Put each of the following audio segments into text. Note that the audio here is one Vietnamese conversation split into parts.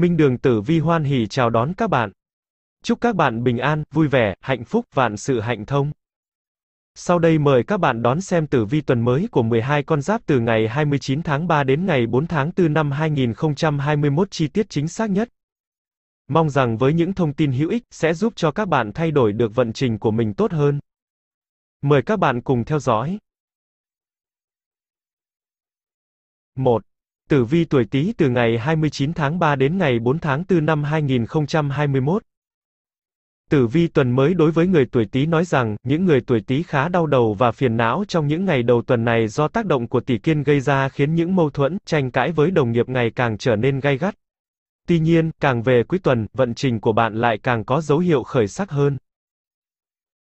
Minh Đường Tử Vi hoan hỉ chào đón các bạn. Chúc các bạn bình an, vui vẻ, hạnh phúc, vạn sự hạnh thông. Sau đây mời các bạn đón xem tử vi tuần mới của 12 con giáp từ ngày 29 tháng 3 đến ngày 4 tháng 4 năm 2021 chi tiết chính xác nhất. Mong rằng với những thông tin hữu ích sẽ giúp cho các bạn thay đổi được vận trình của mình tốt hơn. Mời các bạn cùng theo dõi. 1. Tử vi tuổi Tý từ ngày 29 tháng 3 đến ngày 4 tháng 4 năm 2021. Tử vi tuần mới đối với người tuổi Tý nói rằng, những người tuổi Tý khá đau đầu và phiền não trong những ngày đầu tuần này do tác động của tỷ kiên gây ra khiến những mâu thuẫn, tranh cãi với đồng nghiệp ngày càng trở nên gay gắt. Tuy nhiên, càng về cuối tuần, vận trình của bạn lại càng có dấu hiệu khởi sắc hơn.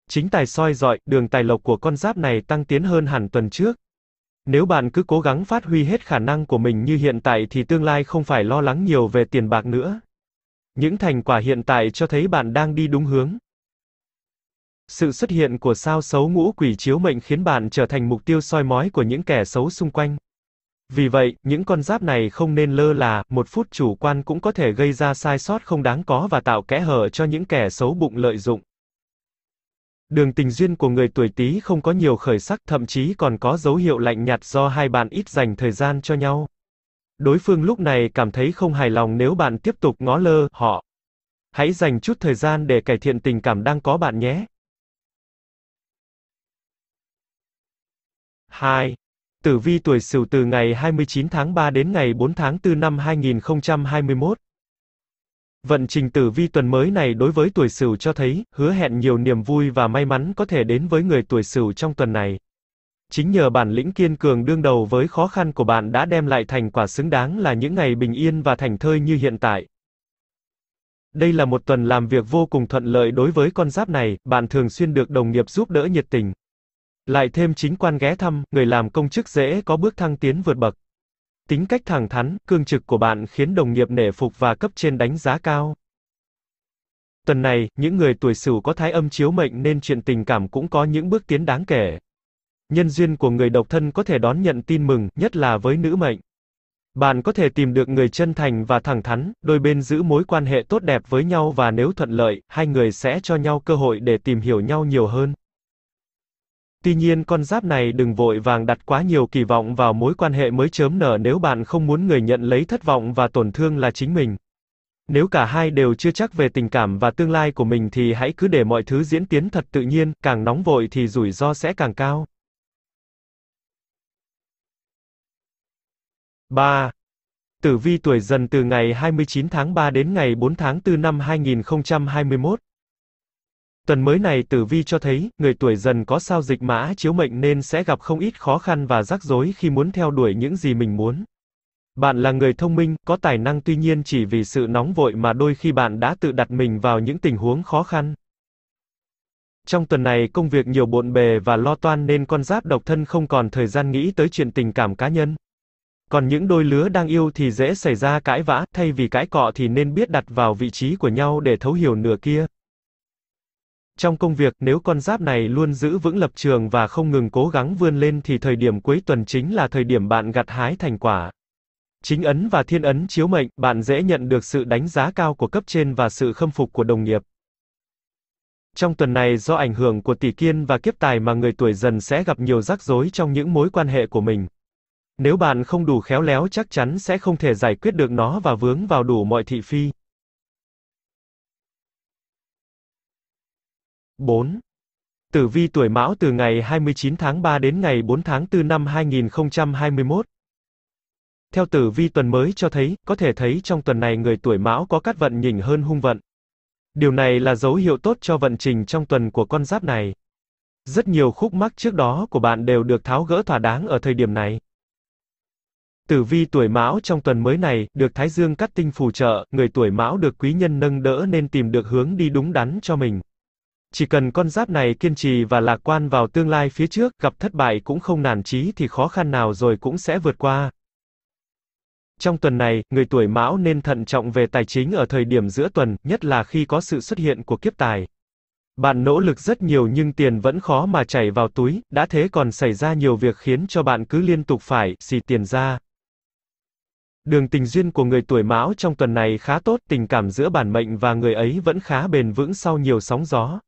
Chính tài soi dọi, đường tài lộc của con giáp này tăng tiến hơn hẳn tuần trước, nếu bạn cứ cố gắng phát huy hết khả năng của mình như hiện tại thì tương lai không phải lo lắng nhiều về tiền bạc nữa. Những thành quả hiện tại cho thấy bạn đang đi đúng hướng. Sự xuất hiện của sao xấu ngũ quỷ chiếu mệnh khiến bạn trở thành mục tiêu soi mói của những kẻ xấu xung quanh. Vì vậy, những con giáp này không nên lơ là, một phút chủ quan cũng có thể gây ra sai sót không đáng có và tạo kẽ hở cho những kẻ xấu bụng lợi dụng. Đường tình duyên của người tuổi Tý không có nhiều khởi sắc, thậm chí còn có dấu hiệu lạnh nhạt do hai bạn ít dành thời gian cho nhau. Đối phương lúc này cảm thấy không hài lòng nếu bạn tiếp tục ngó lơ họ. Hãy dành chút thời gian để cải thiện tình cảm đang có bạn nhé. 2. Tử vi tuổi Sửu từ ngày 29 tháng 3 đến ngày 4 tháng 4 năm 2021. Vận trình tử vi tuần mới này đối với tuổi Sửu cho thấy, hứa hẹn nhiều niềm vui và may mắn có thể đến với người tuổi Sửu trong tuần này. Chính nhờ bản lĩnh kiên cường đương đầu với khó khăn của bạn đã đem lại thành quả xứng đáng là những ngày bình yên và thành thơi như hiện tại. Đây là một tuần làm việc vô cùng thuận lợi đối với con giáp này, bạn thường xuyên được đồng nghiệp giúp đỡ nhiệt tình. Lại thêm chính quan ghé thăm, người làm công chức dễ có bước thăng tiến vượt bậc. Tính cách thẳng thắn, cương trực của bạn khiến đồng nghiệp nể phục và cấp trên đánh giá cao. Tuần này, những người tuổi Sửu có thái âm chiếu mệnh nên chuyện tình cảm cũng có những bước tiến đáng kể. Nhân duyên của người độc thân có thể đón nhận tin mừng, nhất là với nữ mệnh. Bạn có thể tìm được người chân thành và thẳng thắn, đôi bên giữ mối quan hệ tốt đẹp với nhau và nếu thuận lợi, hai người sẽ cho nhau cơ hội để tìm hiểu nhau nhiều hơn. Tuy nhiên con giáp này đừng vội vàng đặt quá nhiều kỳ vọng vào mối quan hệ mới chớm nở nếu bạn không muốn người nhận lấy thất vọng và tổn thương là chính mình. Nếu cả hai đều chưa chắc về tình cảm và tương lai của mình thì hãy cứ để mọi thứ diễn tiến thật tự nhiên, càng nóng vội thì rủi ro sẽ càng cao. 3. Tử vi tuổi dần từ ngày 29 tháng 3 đến ngày 4 tháng 4 năm 2021 Tuần mới này tử vi cho thấy, người tuổi dần có sao dịch mã chiếu mệnh nên sẽ gặp không ít khó khăn và rắc rối khi muốn theo đuổi những gì mình muốn. Bạn là người thông minh, có tài năng tuy nhiên chỉ vì sự nóng vội mà đôi khi bạn đã tự đặt mình vào những tình huống khó khăn. Trong tuần này công việc nhiều bộn bề và lo toan nên con giáp độc thân không còn thời gian nghĩ tới chuyện tình cảm cá nhân. Còn những đôi lứa đang yêu thì dễ xảy ra cãi vã, thay vì cãi cọ thì nên biết đặt vào vị trí của nhau để thấu hiểu nửa kia. Trong công việc, nếu con giáp này luôn giữ vững lập trường và không ngừng cố gắng vươn lên thì thời điểm cuối tuần chính là thời điểm bạn gặt hái thành quả. Chính ấn và thiên ấn chiếu mệnh, bạn dễ nhận được sự đánh giá cao của cấp trên và sự khâm phục của đồng nghiệp. Trong tuần này do ảnh hưởng của tỷ kiên và kiếp tài mà người tuổi dần sẽ gặp nhiều rắc rối trong những mối quan hệ của mình. Nếu bạn không đủ khéo léo chắc chắn sẽ không thể giải quyết được nó và vướng vào đủ mọi thị phi. 4. Tử vi tuổi Mão từ ngày 29 tháng 3 đến ngày 4 tháng 4 năm 2021. Theo tử vi tuần mới cho thấy, có thể thấy trong tuần này người tuổi Mão có cát vận nhỉnh hơn hung vận. Điều này là dấu hiệu tốt cho vận trình trong tuần của con giáp này. Rất nhiều khúc mắc trước đó của bạn đều được tháo gỡ thỏa đáng ở thời điểm này. Tử vi tuổi Mão trong tuần mới này, được Thái Dương cắt tinh phù trợ, người tuổi Mão được quý nhân nâng đỡ nên tìm được hướng đi đúng đắn cho mình. Chỉ cần con giáp này kiên trì và lạc quan vào tương lai phía trước, gặp thất bại cũng không nản chí thì khó khăn nào rồi cũng sẽ vượt qua. Trong tuần này, người tuổi Mão nên thận trọng về tài chính ở thời điểm giữa tuần, nhất là khi có sự xuất hiện của kiếp tài. Bạn nỗ lực rất nhiều nhưng tiền vẫn khó mà chảy vào túi, đã thế còn xảy ra nhiều việc khiến cho bạn cứ liên tục phải xì tiền ra. Đường tình duyên của người tuổi Mão trong tuần này khá tốt, tình cảm giữa bản mệnh và người ấy vẫn khá bền vững sau nhiều sóng gió.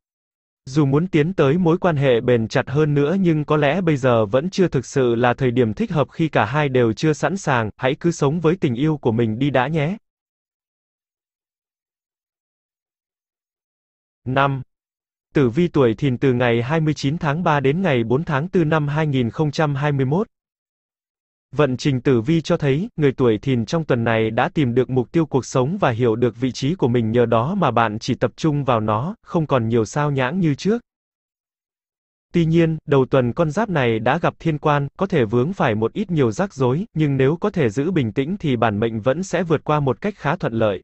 Dù muốn tiến tới mối quan hệ bền chặt hơn nữa nhưng có lẽ bây giờ vẫn chưa thực sự là thời điểm thích hợp khi cả hai đều chưa sẵn sàng, hãy cứ sống với tình yêu của mình đi đã nhé. 5. Tử vi tuổi thìn từ ngày 29 tháng 3 đến ngày 4 tháng 4 năm 2021. Vận trình tử vi cho thấy, người tuổi thìn trong tuần này đã tìm được mục tiêu cuộc sống và hiểu được vị trí của mình nhờ đó mà bạn chỉ tập trung vào nó, không còn nhiều sao nhãng như trước. Tuy nhiên, đầu tuần con giáp này đã gặp thiên quan, có thể vướng phải một ít nhiều rắc rối, nhưng nếu có thể giữ bình tĩnh thì bản mệnh vẫn sẽ vượt qua một cách khá thuận lợi.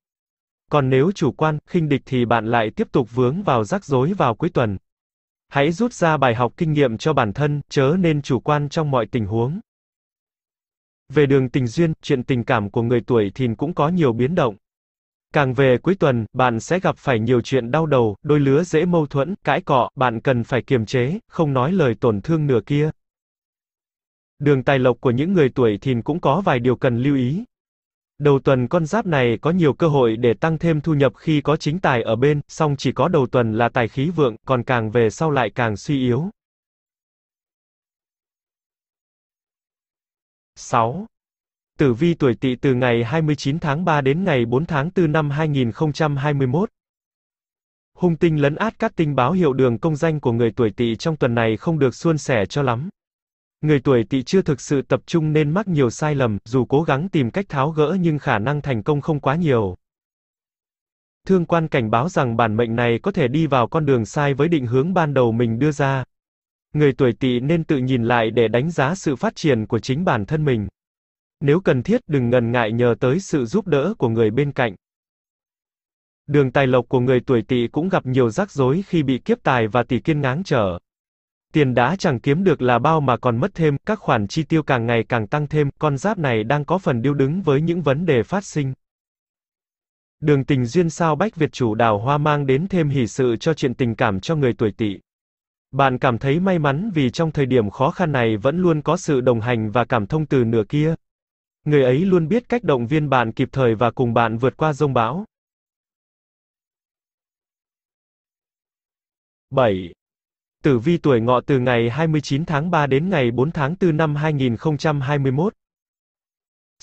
Còn nếu chủ quan, khinh địch thì bạn lại tiếp tục vướng vào rắc rối vào cuối tuần. Hãy rút ra bài học kinh nghiệm cho bản thân, chớ nên chủ quan trong mọi tình huống. Về đường tình duyên, chuyện tình cảm của người tuổi thìn cũng có nhiều biến động. Càng về cuối tuần, bạn sẽ gặp phải nhiều chuyện đau đầu, đôi lứa dễ mâu thuẫn, cãi cọ, bạn cần phải kiềm chế, không nói lời tổn thương nửa kia. Đường tài lộc của những người tuổi thìn cũng có vài điều cần lưu ý. Đầu tuần con giáp này có nhiều cơ hội để tăng thêm thu nhập khi có chính tài ở bên, song chỉ có đầu tuần là tài khí vượng, còn càng về sau lại càng suy yếu. 6. Tử vi tuổi Tỵ từ ngày 29 tháng 3 đến ngày 4 tháng 4 năm 2021. Hung tinh lấn át các tinh báo hiệu đường công danh của người tuổi Tỵ trong tuần này không được suôn sẻ cho lắm. Người tuổi Tỵ chưa thực sự tập trung nên mắc nhiều sai lầm, dù cố gắng tìm cách tháo gỡ nhưng khả năng thành công không quá nhiều. Thương quan cảnh báo rằng bản mệnh này có thể đi vào con đường sai với định hướng ban đầu mình đưa ra, người tuổi Tỵ nên tự nhìn lại để đánh giá sự phát triển của chính bản thân mình. Nếu cần thiết đừng ngần ngại nhờ tới sự giúp đỡ của người bên cạnh. Đường tài lộc của người tuổi Tỵ cũng gặp nhiều rắc rối khi bị kiếp tài và tỷ kiên ngáng trở. Tiền đã chẳng kiếm được là bao mà còn mất thêm, các khoản chi tiêu càng ngày càng tăng thêm, con giáp này đang có phần điêu đứng với những vấn đề phát sinh. Đường tình duyên sao bách Việt chủ đào hoa mang đến thêm hỷ sự cho chuyện tình cảm cho người tuổi tỵ. Bạn cảm thấy may mắn vì trong thời điểm khó khăn này vẫn luôn có sự đồng hành và cảm thông từ nửa kia. Người ấy luôn biết cách động viên bạn kịp thời và cùng bạn vượt qua rông bão. 7. Tử vi tuổi ngọ từ ngày 29 tháng 3 đến ngày 4 tháng 4 năm 2021.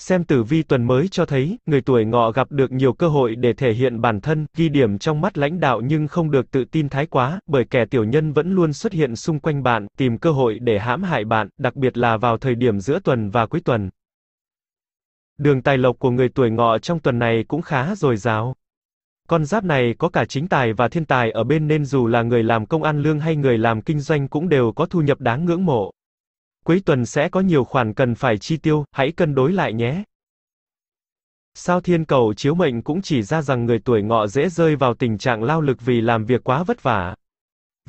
Xem tử vi tuần mới cho thấy, người tuổi ngọ gặp được nhiều cơ hội để thể hiện bản thân, ghi điểm trong mắt lãnh đạo nhưng không được tự tin thái quá, bởi kẻ tiểu nhân vẫn luôn xuất hiện xung quanh bạn, tìm cơ hội để hãm hại bạn, đặc biệt là vào thời điểm giữa tuần và cuối tuần. Đường tài lộc của người tuổi ngọ trong tuần này cũng khá dồi dào. Con giáp này có cả chính tài và thiên tài ở bên nên dù là người làm công ăn lương hay người làm kinh doanh cũng đều có thu nhập đáng ngưỡng mộ cuối tuần sẽ có nhiều khoản cần phải chi tiêu, hãy cân đối lại nhé. Sao thiên cầu chiếu mệnh cũng chỉ ra rằng người tuổi ngọ dễ rơi vào tình trạng lao lực vì làm việc quá vất vả.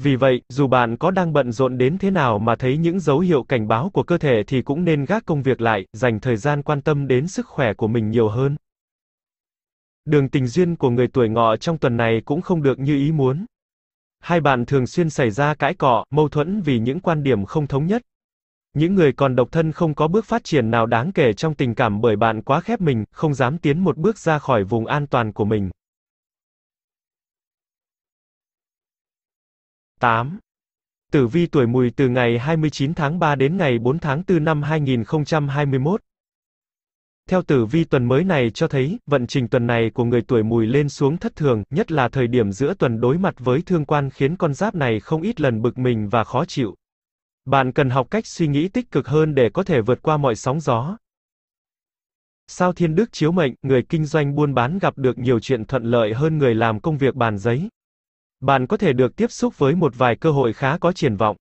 Vì vậy, dù bạn có đang bận rộn đến thế nào mà thấy những dấu hiệu cảnh báo của cơ thể thì cũng nên gác công việc lại, dành thời gian quan tâm đến sức khỏe của mình nhiều hơn. Đường tình duyên của người tuổi ngọ trong tuần này cũng không được như ý muốn. Hai bạn thường xuyên xảy ra cãi cọ, mâu thuẫn vì những quan điểm không thống nhất. Những người còn độc thân không có bước phát triển nào đáng kể trong tình cảm bởi bạn quá khép mình, không dám tiến một bước ra khỏi vùng an toàn của mình. 8. Tử vi tuổi mùi từ ngày 29 tháng 3 đến ngày 4 tháng 4 năm 2021. Theo tử vi tuần mới này cho thấy, vận trình tuần này của người tuổi mùi lên xuống thất thường, nhất là thời điểm giữa tuần đối mặt với thương quan khiến con giáp này không ít lần bực mình và khó chịu. Bạn cần học cách suy nghĩ tích cực hơn để có thể vượt qua mọi sóng gió. Sao Thiên Đức chiếu mệnh, người kinh doanh buôn bán gặp được nhiều chuyện thuận lợi hơn người làm công việc bàn giấy. Bạn có thể được tiếp xúc với một vài cơ hội khá có triển vọng.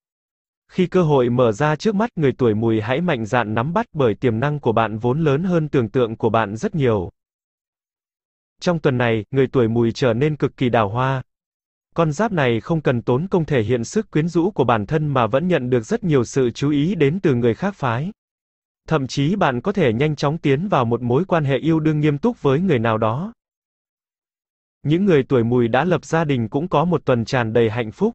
Khi cơ hội mở ra trước mắt, người tuổi mùi hãy mạnh dạn nắm bắt bởi tiềm năng của bạn vốn lớn hơn tưởng tượng của bạn rất nhiều. Trong tuần này, người tuổi mùi trở nên cực kỳ đào hoa, con giáp này không cần tốn công thể hiện sức quyến rũ của bản thân mà vẫn nhận được rất nhiều sự chú ý đến từ người khác phái. Thậm chí bạn có thể nhanh chóng tiến vào một mối quan hệ yêu đương nghiêm túc với người nào đó. Những người tuổi mùi đã lập gia đình cũng có một tuần tràn đầy hạnh phúc.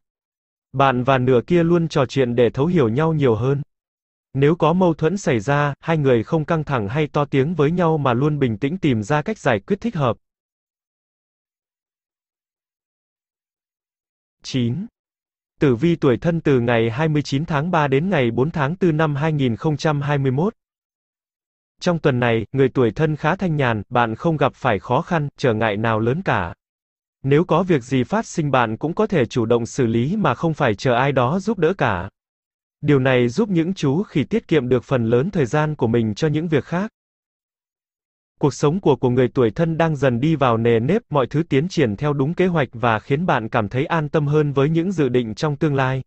Bạn và nửa kia luôn trò chuyện để thấu hiểu nhau nhiều hơn. Nếu có mâu thuẫn xảy ra, hai người không căng thẳng hay to tiếng với nhau mà luôn bình tĩnh tìm ra cách giải quyết thích hợp. 9. Tử vi tuổi thân từ ngày 29 tháng 3 đến ngày 4 tháng 4 năm 2021. Trong tuần này, người tuổi thân khá thanh nhàn, bạn không gặp phải khó khăn, trở ngại nào lớn cả. Nếu có việc gì phát sinh bạn cũng có thể chủ động xử lý mà không phải chờ ai đó giúp đỡ cả. Điều này giúp những chú khi tiết kiệm được phần lớn thời gian của mình cho những việc khác. Cuộc sống của của người tuổi thân đang dần đi vào nề nếp, mọi thứ tiến triển theo đúng kế hoạch và khiến bạn cảm thấy an tâm hơn với những dự định trong tương lai.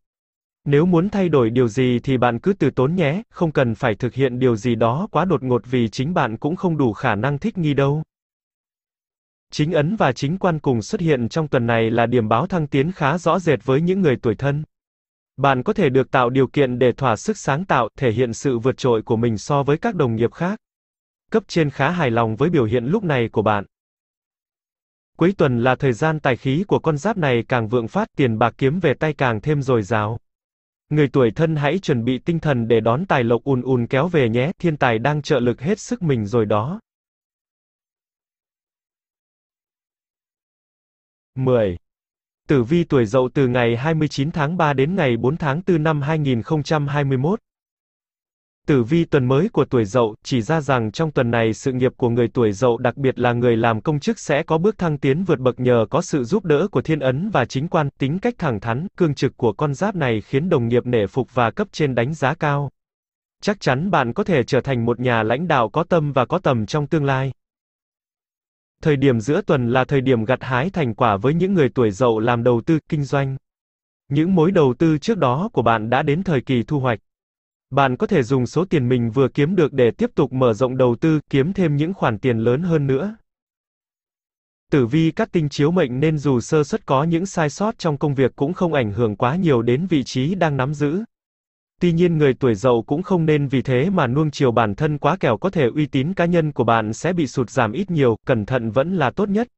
Nếu muốn thay đổi điều gì thì bạn cứ từ tốn nhé, không cần phải thực hiện điều gì đó quá đột ngột vì chính bạn cũng không đủ khả năng thích nghi đâu. Chính ấn và chính quan cùng xuất hiện trong tuần này là điểm báo thăng tiến khá rõ rệt với những người tuổi thân. Bạn có thể được tạo điều kiện để thỏa sức sáng tạo, thể hiện sự vượt trội của mình so với các đồng nghiệp khác. Cấp trên khá hài lòng với biểu hiện lúc này của bạn. Cuối tuần là thời gian tài khí của con giáp này càng vượng phát, tiền bạc kiếm về tay càng thêm dồi dào. Người tuổi thân hãy chuẩn bị tinh thần để đón tài lộc ùn ùn kéo về nhé, thiên tài đang trợ lực hết sức mình rồi đó. 10. Tử vi tuổi Dậu từ ngày 29 tháng 3 đến ngày 4 tháng 4 năm 2021. Tử vi tuần mới của tuổi Dậu chỉ ra rằng trong tuần này sự nghiệp của người tuổi Dậu đặc biệt là người làm công chức sẽ có bước thăng tiến vượt bậc nhờ có sự giúp đỡ của thiên ấn và chính quan, tính cách thẳng thắn, cương trực của con giáp này khiến đồng nghiệp nể phục và cấp trên đánh giá cao. Chắc chắn bạn có thể trở thành một nhà lãnh đạo có tâm và có tầm trong tương lai. Thời điểm giữa tuần là thời điểm gặt hái thành quả với những người tuổi Dậu làm đầu tư, kinh doanh. Những mối đầu tư trước đó của bạn đã đến thời kỳ thu hoạch. Bạn có thể dùng số tiền mình vừa kiếm được để tiếp tục mở rộng đầu tư, kiếm thêm những khoản tiền lớn hơn nữa. Tử vi cắt tinh chiếu mệnh nên dù sơ xuất có những sai sót trong công việc cũng không ảnh hưởng quá nhiều đến vị trí đang nắm giữ. Tuy nhiên người tuổi dậu cũng không nên vì thế mà nuông chiều bản thân quá kẻo có thể uy tín cá nhân của bạn sẽ bị sụt giảm ít nhiều, cẩn thận vẫn là tốt nhất.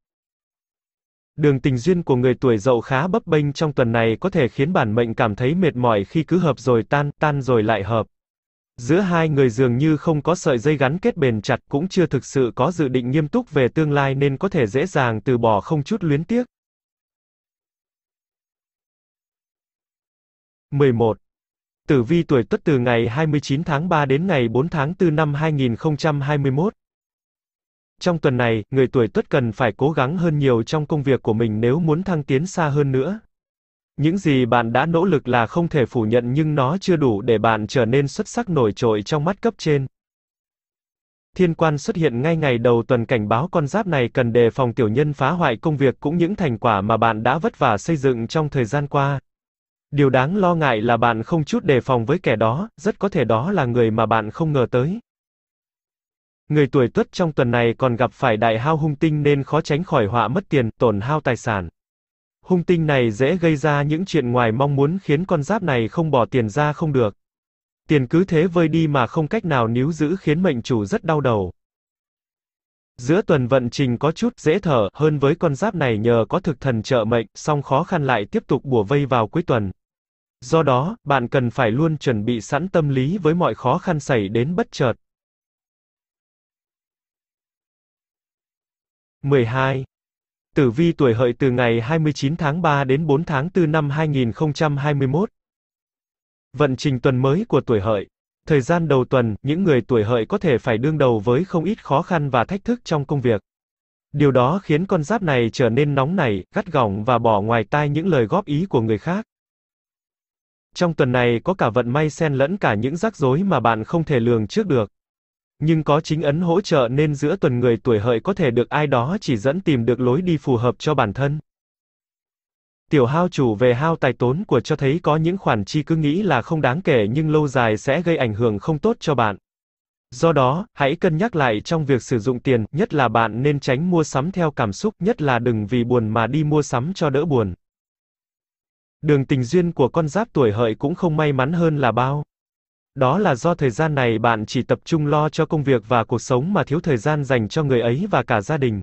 Đường tình duyên của người tuổi dậu khá bấp bênh trong tuần này có thể khiến bản mệnh cảm thấy mệt mỏi khi cứ hợp rồi tan, tan rồi lại hợp. Giữa hai người dường như không có sợi dây gắn kết bền chặt cũng chưa thực sự có dự định nghiêm túc về tương lai nên có thể dễ dàng từ bỏ không chút luyến tiếc. 11. Tử vi tuổi Tuất từ ngày 29 tháng 3 đến ngày 4 tháng 4 năm 2021. Trong tuần này, người tuổi Tuất cần phải cố gắng hơn nhiều trong công việc của mình nếu muốn thăng tiến xa hơn nữa. Những gì bạn đã nỗ lực là không thể phủ nhận nhưng nó chưa đủ để bạn trở nên xuất sắc nổi trội trong mắt cấp trên. Thiên quan xuất hiện ngay ngày đầu tuần cảnh báo con giáp này cần đề phòng tiểu nhân phá hoại công việc cũng những thành quả mà bạn đã vất vả xây dựng trong thời gian qua. Điều đáng lo ngại là bạn không chút đề phòng với kẻ đó, rất có thể đó là người mà bạn không ngờ tới. Người tuổi tuất trong tuần này còn gặp phải đại hao hung tinh nên khó tránh khỏi họa mất tiền, tổn hao tài sản. Hung tinh này dễ gây ra những chuyện ngoài mong muốn khiến con giáp này không bỏ tiền ra không được. Tiền cứ thế vơi đi mà không cách nào níu giữ khiến mệnh chủ rất đau đầu. Giữa tuần vận trình có chút dễ thở hơn với con giáp này nhờ có thực thần trợ mệnh, song khó khăn lại tiếp tục bùa vây vào cuối tuần. Do đó, bạn cần phải luôn chuẩn bị sẵn tâm lý với mọi khó khăn xảy đến bất chợt. 12. Tử vi tuổi hợi từ ngày 29 tháng 3 đến 4 tháng 4 năm 2021. Vận trình tuần mới của tuổi hợi. Thời gian đầu tuần, những người tuổi hợi có thể phải đương đầu với không ít khó khăn và thách thức trong công việc. Điều đó khiến con giáp này trở nên nóng nảy, gắt gỏng và bỏ ngoài tai những lời góp ý của người khác. Trong tuần này có cả vận may xen lẫn cả những rắc rối mà bạn không thể lường trước được nhưng có chính ấn hỗ trợ nên giữa tuần người tuổi hợi có thể được ai đó chỉ dẫn tìm được lối đi phù hợp cho bản thân. Tiểu hao chủ về hao tài tốn của cho thấy có những khoản chi cứ nghĩ là không đáng kể nhưng lâu dài sẽ gây ảnh hưởng không tốt cho bạn. Do đó, hãy cân nhắc lại trong việc sử dụng tiền, nhất là bạn nên tránh mua sắm theo cảm xúc, nhất là đừng vì buồn mà đi mua sắm cho đỡ buồn. Đường tình duyên của con giáp tuổi hợi cũng không may mắn hơn là bao. Đó là do thời gian này bạn chỉ tập trung lo cho công việc và cuộc sống mà thiếu thời gian dành cho người ấy và cả gia đình.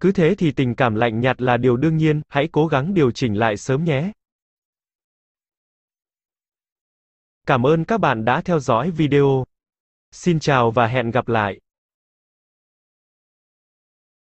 Cứ thế thì tình cảm lạnh nhạt là điều đương nhiên, hãy cố gắng điều chỉnh lại sớm nhé. Cảm ơn các bạn đã theo dõi video. Xin chào và hẹn gặp lại.